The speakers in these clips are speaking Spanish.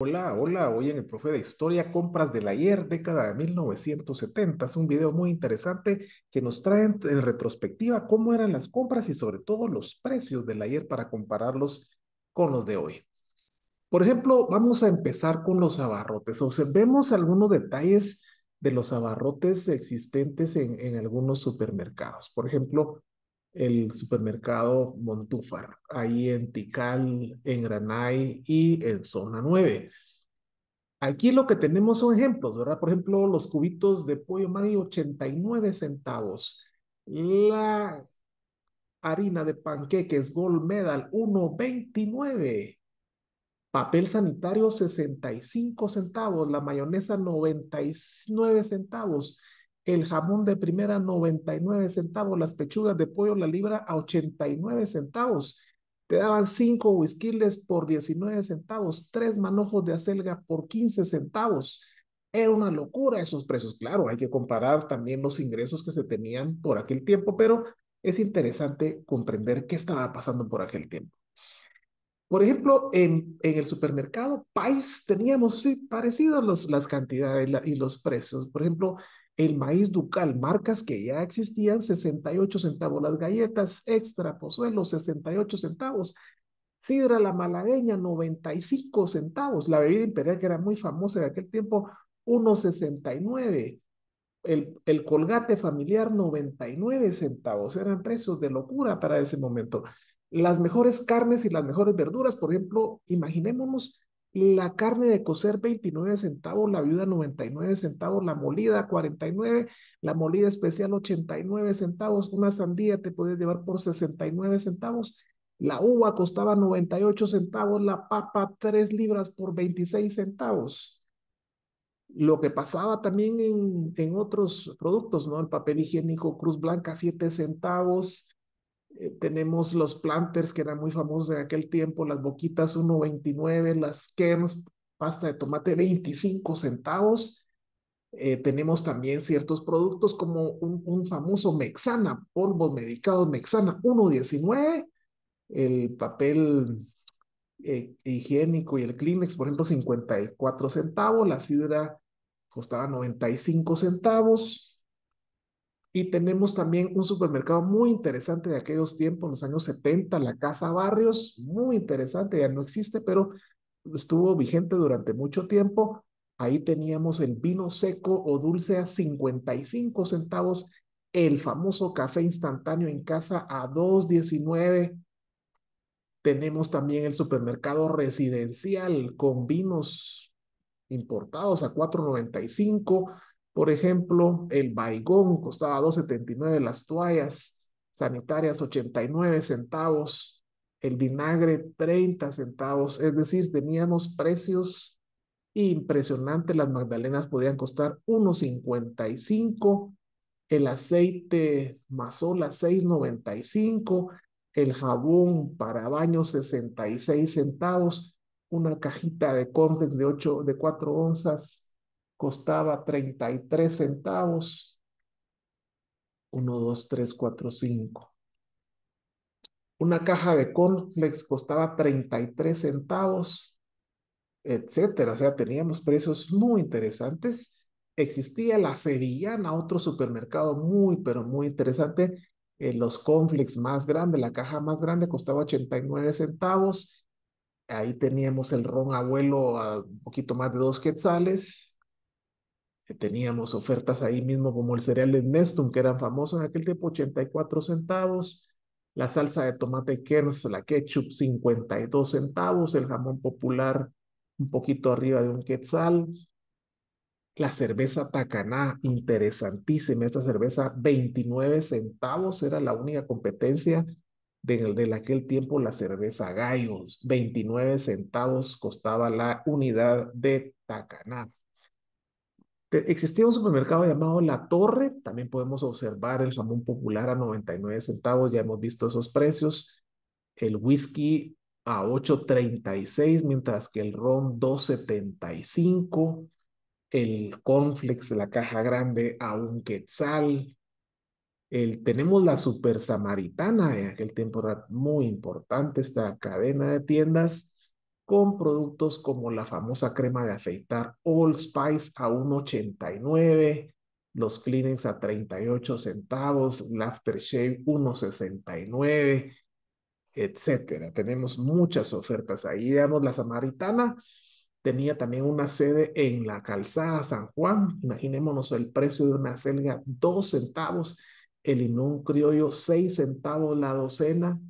Hola, hola, hoy en el profe de historia, compras del ayer, década de 1970. Es un video muy interesante que nos trae en retrospectiva cómo eran las compras y sobre todo los precios del ayer para compararlos con los de hoy. Por ejemplo, vamos a empezar con los abarrotes. Observemos algunos detalles de los abarrotes existentes en, en algunos supermercados. Por ejemplo, el supermercado Montúfar, ahí en Tical, en Granay y en Zona 9. Aquí lo que tenemos son ejemplos, ¿verdad? Por ejemplo, los cubitos de pollo maggi 89 centavos. La harina de panqueques Gold Medal 1.29. Papel sanitario 65 centavos, la mayonesa 99 centavos el jamón de primera 99 centavos, las pechugas de pollo la libra a 89 centavos. Te daban cinco whiskyles por 19 centavos, Tres manojos de acelga por 15 centavos. Era una locura esos precios. Claro, hay que comparar también los ingresos que se tenían por aquel tiempo, pero es interesante comprender qué estaba pasando por aquel tiempo. Por ejemplo, en, el supermercado Pais teníamos parecidas las cantidades y los precios. Por ejemplo, el maíz ducal, marcas que ya existían, 68 centavos. Las galletas extra, Pozuelo, 68 centavos. Fibra la malagueña, 95 centavos. La bebida imperial, que era muy famosa de aquel tiempo, 1,69. El, el colgate familiar, 99 centavos. Eran precios de locura para ese momento. Las mejores carnes y las mejores verduras, por ejemplo, imaginémonos la carne de cocer 29 centavos, la viuda 99 centavos, la molida 49, la molida especial 89 centavos, una sandía te podías llevar por 69 centavos, la uva costaba 98 centavos, la papa 3 libras por 26 centavos. Lo que pasaba también en, en otros productos, ¿no? El papel higiénico Cruz Blanca 7 centavos, eh, tenemos los planters que eran muy famosos en aquel tiempo, las boquitas 1.29, las Kems, pasta de tomate 25 centavos. Eh, tenemos también ciertos productos como un, famoso Mexana, polvos medicados Mexana 1.19, el papel eh, higiénico y el Kleenex, por ejemplo, 54 centavos, la sidra costaba 95 centavos, y tenemos también un supermercado muy interesante de aquellos tiempos, los años 70, la Casa Barrios, muy interesante, ya no existe, pero estuvo vigente durante mucho tiempo. Ahí teníamos el vino seco o dulce a 55 centavos, el famoso café instantáneo en casa a 2.19. Tenemos también el supermercado residencial con vinos importados a 4.95 por ejemplo, el baigón costaba 2,79 las toallas sanitarias 89 centavos, el vinagre 30 centavos, es decir, teníamos precios impresionantes, las magdalenas podían costar 1.55, el aceite mazola 6.95, el jabón para baño 66 centavos, una cajita de cortes de 8 de 4 onzas costaba 33 centavos. 1, 2, 3, 4, 5. Una caja de conflex costaba 33 centavos, etcétera. O sea, teníamos precios muy interesantes. Existía la Sevillana, otro supermercado muy, pero muy interesante. Eh, los Conflex más grandes, la caja más grande costaba 89 centavos. Ahí teníamos el ron abuelo a un poquito más de dos quetzales, teníamos ofertas ahí mismo como el cereal de Nestum, que eran famosos en aquel tiempo, 84 centavos, la salsa de tomate Kers, la ketchup, 52 centavos, el jamón popular un poquito arriba de un quetzal, la cerveza Tacaná, interesantísima, esta cerveza, 29 centavos, era la única competencia de, de aquel tiempo, la cerveza Gallos, 29 centavos costaba la unidad de Tacaná. Existía un supermercado llamado La Torre, también podemos observar el jamón popular a 99 centavos, ya hemos visto esos precios, el whisky a 8.36, mientras que el ron 2.75, el conflex, la caja grande a un quetzal, el, tenemos la Super Samaritana, en aquel tiempo era muy importante esta cadena de tiendas, con productos como la famosa crema de afeitar All Spice a 1.89, los Cleanings a 38 centavos, el Aftershave 1.69, etcétera. Tenemos muchas ofertas ahí. Veamos la Samaritana tenía también una sede en la calzada San Juan. Imaginémonos el precio de una selga 2 centavos, el Inún criollo 6 centavos la docena,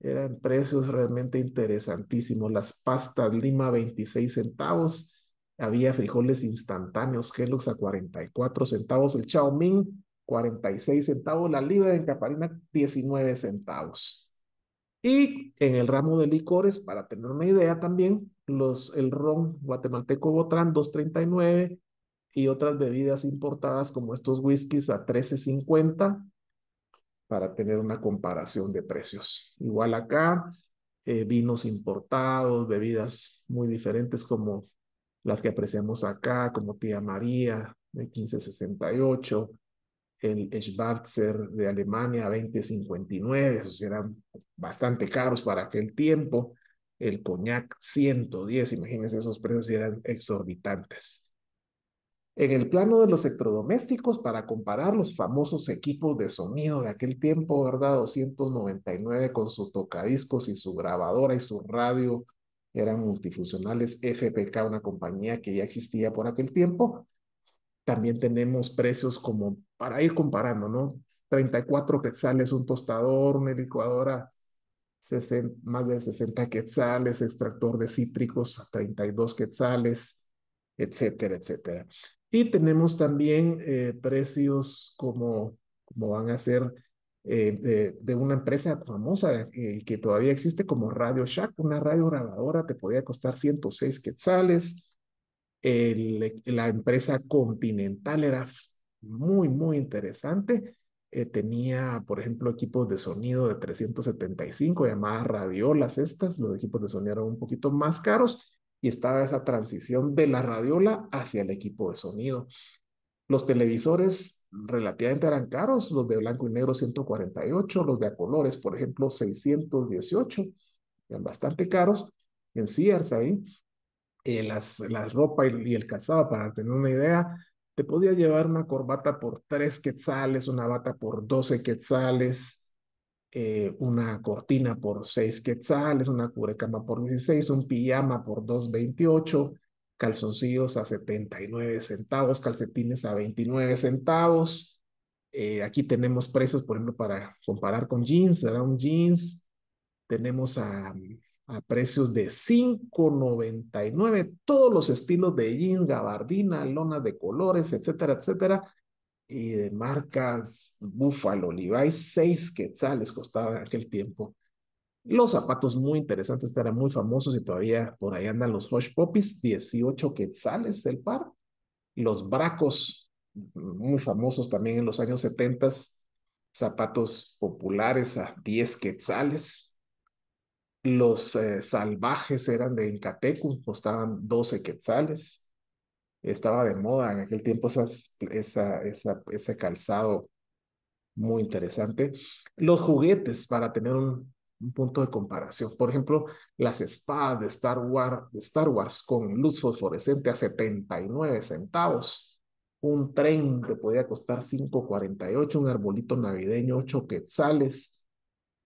eran precios realmente interesantísimos. Las pastas Lima 26 centavos. Había frijoles instantáneos Kellogg's a 44 centavos. El Chao Ming 46 centavos. La libra de Caparina, 19 centavos. Y en el ramo de licores, para tener una idea también, los, el ron guatemalteco Botran 239 y otras bebidas importadas como estos whiskies a 13.50 para tener una comparación de precios. Igual acá, eh, vinos importados, bebidas muy diferentes como las que apreciamos acá, como Tía María de 1568, el Schwarzer de Alemania 2059, esos eran bastante caros para aquel tiempo, el coñac 110, imagínense esos precios eran exorbitantes. En el plano de los electrodomésticos, para comparar los famosos equipos de sonido de aquel tiempo, ¿verdad? 299 con su tocadiscos y su grabadora y su radio, eran multifuncionales, FPK, una compañía que ya existía por aquel tiempo. También tenemos precios como para ir comparando, ¿no? 34 quetzales un tostador, una licuadora, más de 60 quetzales, extractor de cítricos, 32 quetzales, etcétera, etcétera. Y tenemos también eh, precios como, como van a ser eh, de, una empresa famosa eh, que todavía existe como Radio Shack. Una radio grabadora te podía costar 106 quetzales. la empresa Continental era muy, muy interesante. tenía, por ejemplo, equipos de sonido de 375 llamadas radiolas estas. Los equipos de sonido eran un poquito más caros y estaba esa transición de la radiola hacia el equipo de sonido. Los televisores relativamente eran caros, los de blanco y negro 148, los de a colores, por ejemplo, 618, eran bastante caros en Sears ahí. Eh, las, la ropa y, el calzado, para tener una idea, te podía llevar una corbata por tres quetzales, una bata por doce quetzales, eh, una cortina por 6 quetzales, una cubrecama por 16, un pijama por 2.28, calzoncillos a 79 centavos, calcetines a 29 centavos. Eh, aquí tenemos precios, por ejemplo, para comparar con jeans, ¿verdad? Un jeans tenemos a, a precios de 5.99, todos los estilos de jeans, gabardina, lona, de colores, etcétera, etcétera y de marcas Buffalo, Levi's, seis quetzales costaban en aquel tiempo. Los zapatos muy interesantes, eran muy famosos y todavía por ahí andan los Hush Poppies, 18 quetzales el par. Los bracos, muy famosos también en los años 70, zapatos populares a 10 quetzales. Los eh, salvajes eran de Incatecu, costaban 12 quetzales estaba de moda en aquel tiempo ese calzado muy interesante. Los juguetes para tener un, punto de comparación. Por ejemplo, las espadas de Star, Wars, de Star Wars con luz fosforescente a 79 centavos. Un tren que podía costar 5.48, un arbolito navideño 8 quetzales,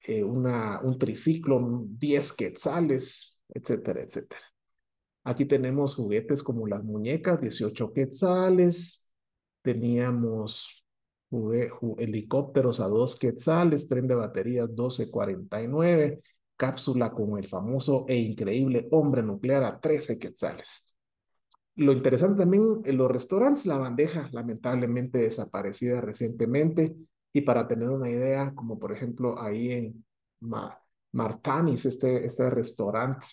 eh, una, un triciclo 10 quetzales, etcétera, etcétera. Aquí tenemos juguetes como las muñecas, 18 quetzales. Teníamos helicópteros a 2 quetzales, tren de baterías 12.49, cápsula con el famoso e increíble hombre nuclear a 13 quetzales. Lo interesante también en los restaurantes, la bandeja lamentablemente desaparecida recientemente. Y para tener una idea, como por ejemplo ahí en Martanis, este, este restaurante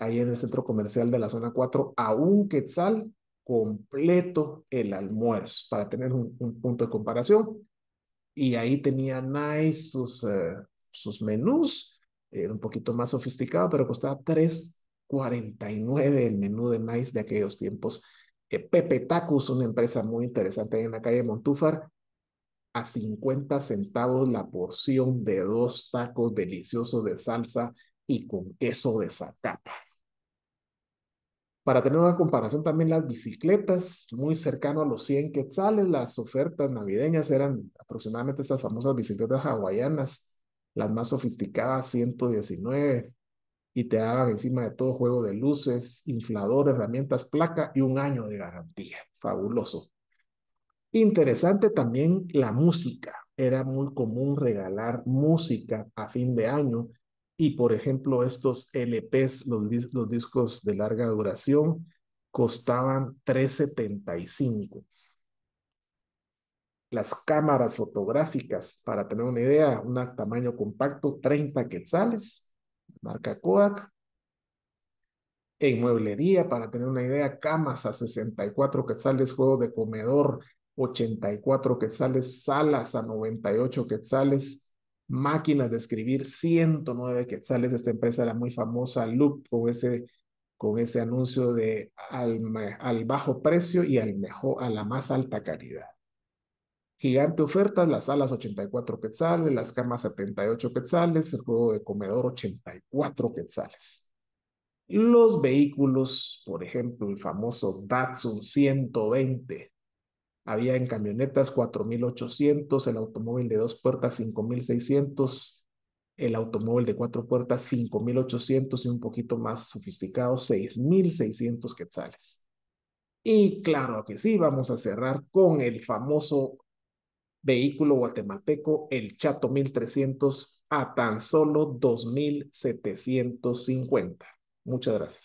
ahí en el centro comercial de la zona 4 a un quetzal completo el almuerzo para tener un, punto de comparación. Y ahí tenía Nice sus, eh, sus menús, era un poquito más sofisticado, pero costaba 3.49 el menú de Nice de aquellos tiempos. Eh, Pepe Tacos, una empresa muy interesante ahí en la calle Montúfar, a 50 centavos la porción de dos tacos deliciosos de salsa y con queso de Para tener una comparación también las bicicletas, muy cercano a los 100 quetzales, las ofertas navideñas eran aproximadamente estas famosas bicicletas hawaianas, las más sofisticadas 119, y te daban encima de todo juego de luces, inflador, herramientas, placa y un año de garantía. Fabuloso. Interesante también la música. Era muy común regalar música a fin de año y por ejemplo, estos LPs, los, discos de larga duración, costaban 375. Las cámaras fotográficas, para tener una idea, un tamaño compacto, 30 quetzales, marca Kodak. En mueblería, para tener una idea, camas a 64 quetzales, juego de comedor, 84 quetzales, salas a 98 quetzales, máquinas de escribir, 109 quetzales. Esta empresa era muy famosa, Loop, con ese, con ese anuncio de al, bajo precio y al mejor, a la más alta calidad. Gigante ofertas, las salas 84 quetzales, las camas 78 quetzales, el juego de comedor 84 quetzales. Los vehículos, por ejemplo, el famoso Datsun 120, había en camionetas 4.800, el automóvil de dos puertas 5.600, el automóvil de cuatro puertas 5.800 y un poquito más sofisticado 6.600 quetzales. Y claro que sí, vamos a cerrar con el famoso vehículo guatemalteco, el Chato 1300, a tan solo 2.750. Muchas gracias.